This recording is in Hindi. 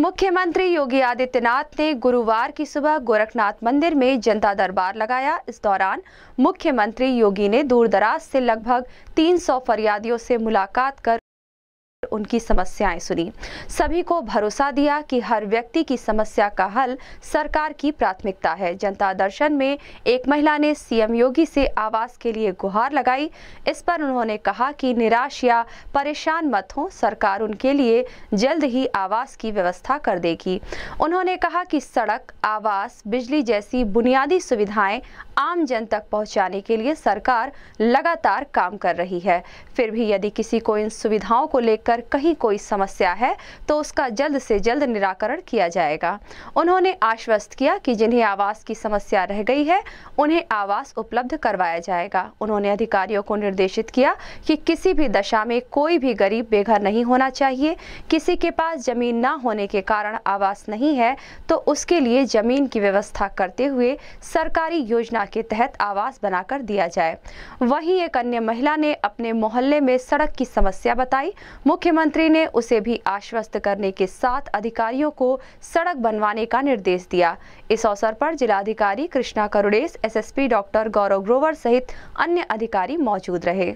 मुख्यमंत्री योगी आदित्यनाथ ने गुरुवार की सुबह गोरखनाथ मंदिर में जनता दरबार लगाया इस दौरान मुख्यमंत्री योगी ने दूर दराज से लगभग 300 फरियादियों से मुलाकात कर उनकी समस्याएं सुनी सभी को भरोसा दिया कि हर व्यक्ति की समस्या का हल सरकार की प्राथमिकता है जनता दर्शन में एक महिला ने सीएम योगी से आवास के लिए गुहार लगाई इस पर उन्होंने कहा कि निराश या परेशान मत हो सरकार उनके लिए जल्द ही आवास की व्यवस्था कर देगी उन्होंने कहा कि सड़क आवास बिजली जैसी बुनियादी सुविधाएं आम जन तक पहुंचाने के लिए सरकार लगातार काम कर रही है फिर भी यदि किसी को इन सुविधाओं को लेकर अगर कहीं कोई समस्या है तो उसका जल्द से जल्द निराकरण किया जाएगा उन्होंने आश्वस्त किया कि जिन्हें आवास की समस्या रह गई है उन्हें आवास उपलब्ध करवाया जाएगा उन्होंने अधिकारियों को निर्देशित किया कि किसी भी दशा में कोई भी गरीब बेघर नहीं होना चाहिए किसी के पास जमीन ना होने के कारण आवास नहीं है तो उसके लिए जमीन की व्यवस्था करते हुए सरकारी योजना के तहत आवास बनाकर दिया जाए वहीं एक अन्य महिला ने अपने मोहल्ले में सड़क की समस्या बताई मुख्य मुख्यमंत्री ने उसे भी आश्वस्त करने के साथ अधिकारियों को सड़क बनवाने का निर्देश दिया इस अवसर पर जिलाधिकारी कृष्णा करुड़ेश एसएसपी डॉक्टर गौरव ग्रोवर सहित अन्य अधिकारी मौजूद रहे